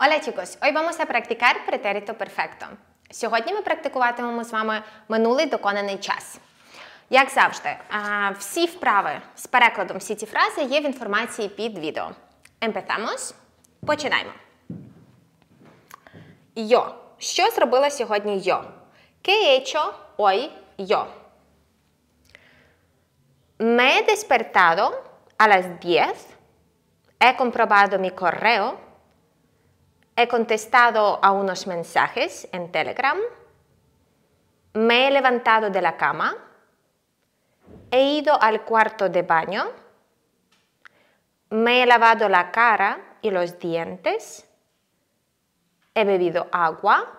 Hola chicos, hoy vamos a practicar pretérito perfecto. Сьогодні ми практикуватимемо з вами минулий доконаний час. Як завжди, всі вправи з перекладом всі ці фрази є в інформації під відео. Empezamos. Починаємо. Йо. Що зробила сьогодні йо? ¿Qué he hecho hoy yo? Me he despertado a las 10. He comprobado mi correo. he contestado a unos mensajes en Telegram, me he levantado de la cama, he ido al cuarto de baño, me he lavado la cara y los dientes, he bebido agua,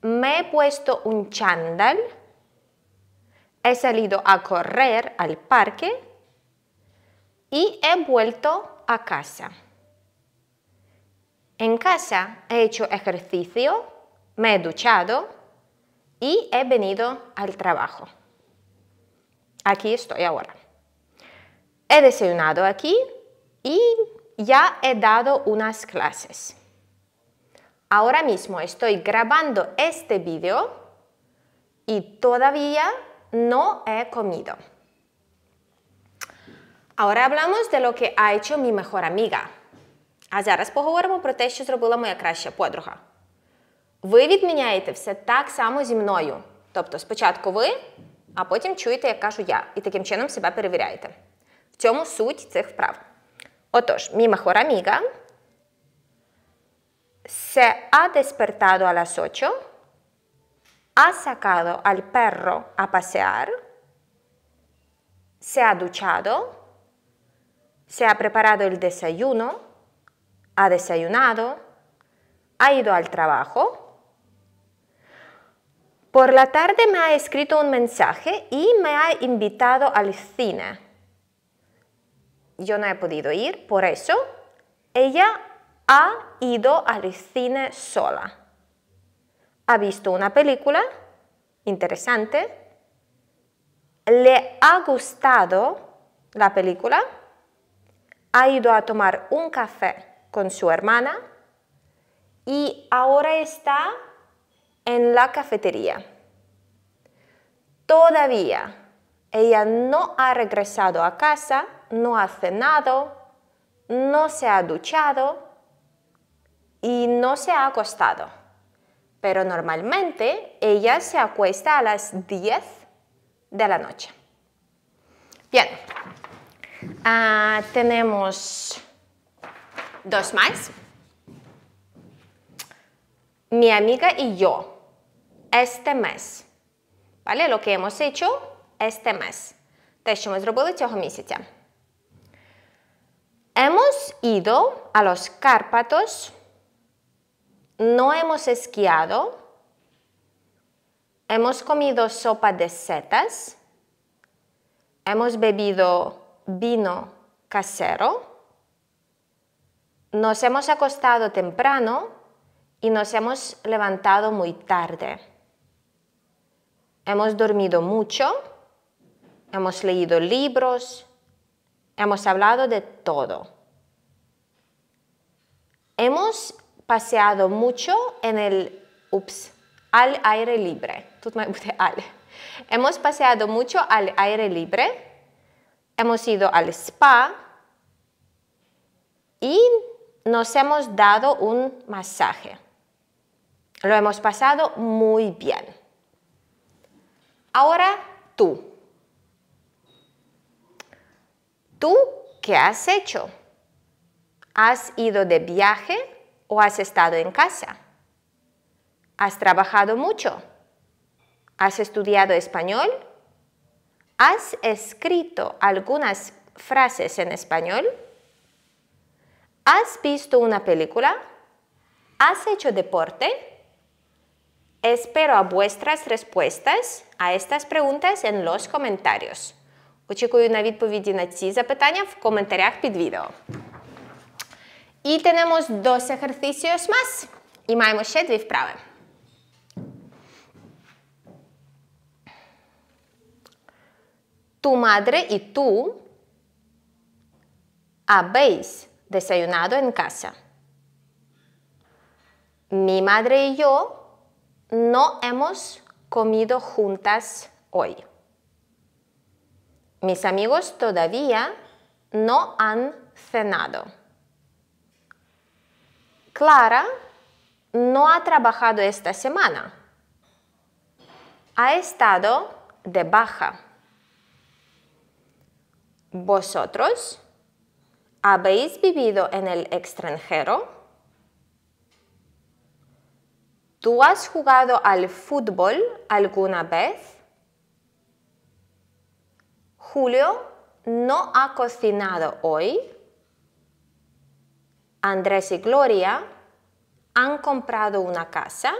me he puesto un chándal, he salido a correr al parque y he vuelto a casa. En casa he hecho ejercicio, me he duchado y he venido al trabajo. Aquí estoy ahora. He desayunado aquí y ya he dado unas clases. Ahora mismo estoy grabando este vídeo y todavía no he comido. Ahora hablamos de lo que ha hecho mi mejor amiga. А зараз поговоримо про те, що зробила моя краща подруга. Ви відміняєте все так само зі мною. Тобто спочатку ви, а потім чуєте, як кажу я, і таким чином себе перевіряєте. В цьому суть цих вправ. Отож, мій махор аміга se ha despertado a las 8, ha sacado al perro a pasear, se ha duchado, se ha preparado el ha desayunado, ha ido al trabajo. Por la tarde me ha escrito un mensaje y me ha invitado al cine. Yo no he podido ir, por eso ella ha ido al cine sola. Ha visto una película interesante, le ha gustado la película, ha ido a tomar un café con su hermana y ahora está en la cafetería. Todavía ella no ha regresado a casa, no ha cenado, no se ha duchado y no se ha acostado. Pero normalmente ella se acuesta a las 10 de la noche. Bien, ah, tenemos dos más. Mi amiga y yo, este mes. ¿Vale? Lo que hemos hecho este mes. Te hemos цього місяця. Hemos ido a los Cárpatos. No hemos esquiado. Hemos comido sopa de setas. Hemos bebido vino casero. Nos hemos acostado temprano y nos hemos levantado muy tarde. Hemos dormido mucho, hemos leído libros, hemos hablado de todo. Hemos paseado mucho en el... Ups, al aire libre. Hemos paseado mucho al aire libre. Hemos ido al spa. Y nos hemos dado un masaje. Lo hemos pasado muy bien. Ahora tú. ¿Tú qué has hecho? ¿Has ido de viaje o has estado en casa? ¿Has trabajado mucho? ¿Has estudiado español? ¿Has escrito algunas frases en español? ¿Has visto una película? ¿Has hecho deporte? Espero a vuestras respuestas a estas preguntas en los comentarios. Очікую на відповіді на ці запитання в коментарях під відео. Y tenemos dos ejercicios más. І маємо ще дві вправи. Tu madre y tú habéis desayunado en casa. Mi madre y yo no hemos comido juntas hoy. Mis amigos todavía no han cenado. Clara no ha trabajado esta semana. Ha estado de baja. Vosotros ¿Habéis vivido en el extranjero? ¿Tú has jugado al fútbol alguna vez? Julio no ha cocinado hoy. Andrés y Gloria han comprado una casa.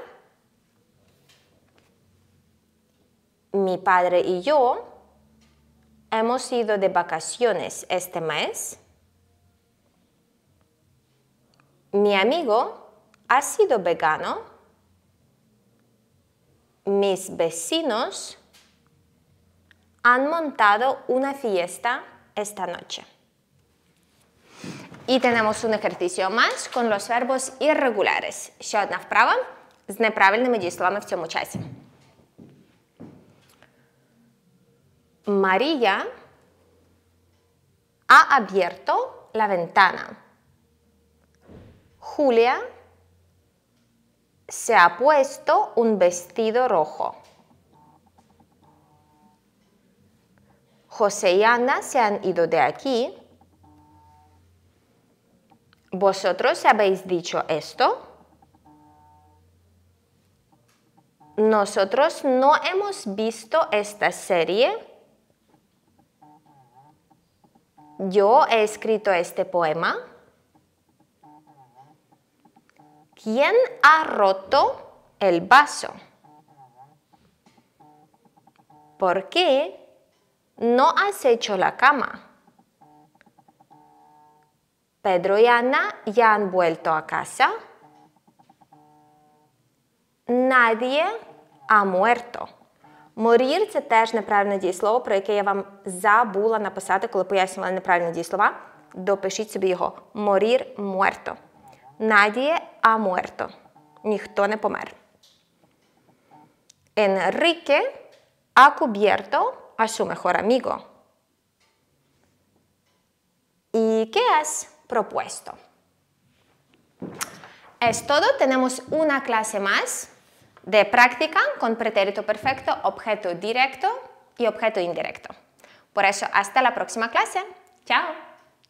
Mi padre y yo hemos ido de vacaciones este mes. Mi amigo ha sido vegano. Mis vecinos han montado una fiesta esta noche. Y tenemos un ejercicio más con los verbos irregulares. Еще одна вправа с неправильными в цьому часі. María ha abierto la ventana. Julia se ha puesto un vestido rojo. José y Ana se han ido de aquí. ¿Vosotros habéis dicho esto? Nosotros no hemos visto esta serie. Yo he escrito este poema. ¿Quién ha roto el vaso? ¿Por qué no has hecho la cama? Pedro y Ana ya han vuelto a casa. Nadie ha muerto. Morir це теж неправильне дієслово, про яке я вам забула написати, коли пояснювала неправильні дієслова. Допишіть собі його. Морір muerto. Nadie ha muerto. Ніхто не помер. Enrique ha cubierto a su mejor amigo. ¿Y qué has propuesto? Es todo, tenemos una clase más de práctica con pretérito perfecto, objeto directo y objeto indirecto. Por eso, hasta la próxima clase. Chao.